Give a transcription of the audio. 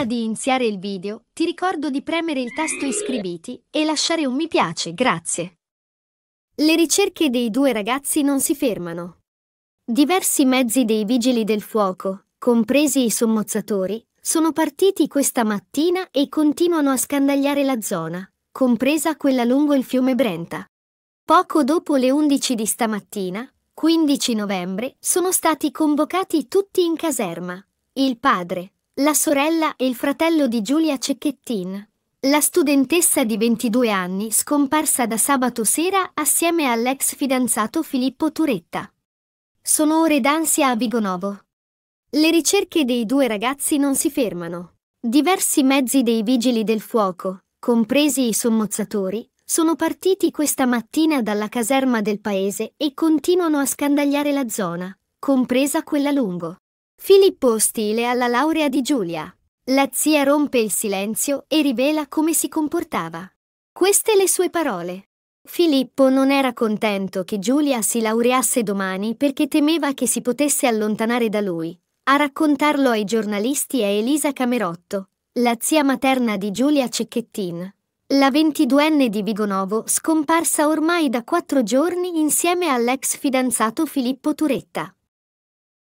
Prima di iniziare il video, ti ricordo di premere il tasto iscriviti e lasciare un mi piace, grazie. Le ricerche dei due ragazzi non si fermano. Diversi mezzi dei vigili del fuoco, compresi i sommozzatori, sono partiti questa mattina e continuano a scandagliare la zona, compresa quella lungo il fiume Brenta. Poco dopo le 11 di stamattina, 15 novembre, sono stati convocati tutti in caserma. Il padre, la sorella e il fratello di Giulia Cecchettin. La studentessa di 22 anni scomparsa da sabato sera assieme all'ex fidanzato Filippo Turetta. Sono ore d'ansia a Vigonovo. Le ricerche dei due ragazzi non si fermano. Diversi mezzi dei vigili del fuoco, compresi i sommozzatori, sono partiti questa mattina dalla caserma del paese e continuano a scandagliare la zona, compresa quella lungo. Filippo ostile alla laurea di Giulia. La zia rompe il silenzio e rivela come si comportava. Queste le sue parole. Filippo non era contento che Giulia si laureasse domani perché temeva che si potesse allontanare da lui. A raccontarlo ai giornalisti è Elisa Camerotto, la zia materna di Giulia Cecchettin. La ventiduenne di Vigonovo, scomparsa ormai da quattro giorni insieme all'ex fidanzato Filippo Turetta.